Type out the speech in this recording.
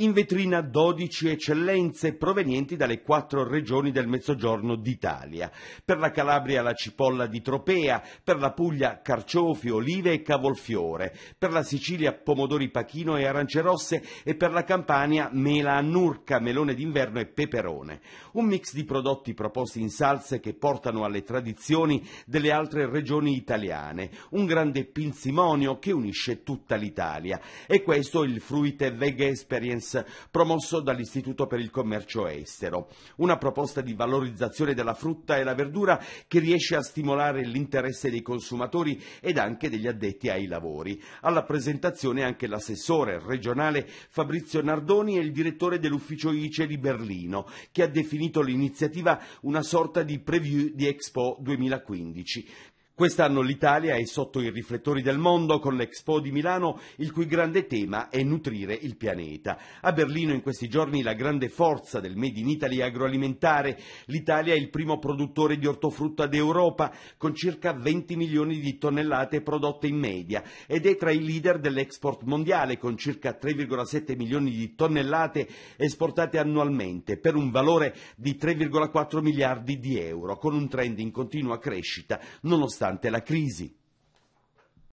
in vetrina 12 eccellenze provenienti dalle quattro regioni del mezzogiorno d'Italia. Per la Calabria la cipolla di Tropea, per la Puglia carciofi, olive e cavolfiore, per la Sicilia pomodori pachino e arance rosse e per la Campania mela annurca, melone d'inverno e peperone. Un mix di prodotti proposti in salse che portano alle tradizioni delle altre regioni italiane, un grande pinsimonio che unisce tutta l'Italia. E questo il Fruite Vega Experience Business, promosso dall'Istituto per il Commercio Estero. Una proposta di valorizzazione della frutta e la verdura che riesce a stimolare l'interesse dei consumatori ed anche degli addetti ai lavori. Alla presentazione anche l'assessore regionale Fabrizio Nardoni e il direttore dell'ufficio ICE di Berlino, che ha definito l'iniziativa una sorta di preview di Expo 2015. Quest'anno l'Italia è sotto i riflettori del mondo con l'Expo di Milano, il cui grande tema è nutrire il pianeta. A Berlino in questi giorni la grande forza del Made in Italy agroalimentare. L'Italia è il primo produttore di ortofrutta d'Europa, con circa 20 milioni di tonnellate prodotte in media, ed è tra i leader dell'export mondiale, con circa 3,7 milioni di tonnellate esportate annualmente, per un valore di 3,4 miliardi di euro, con un trend in continua crescita, nonostante nonostante la crisi.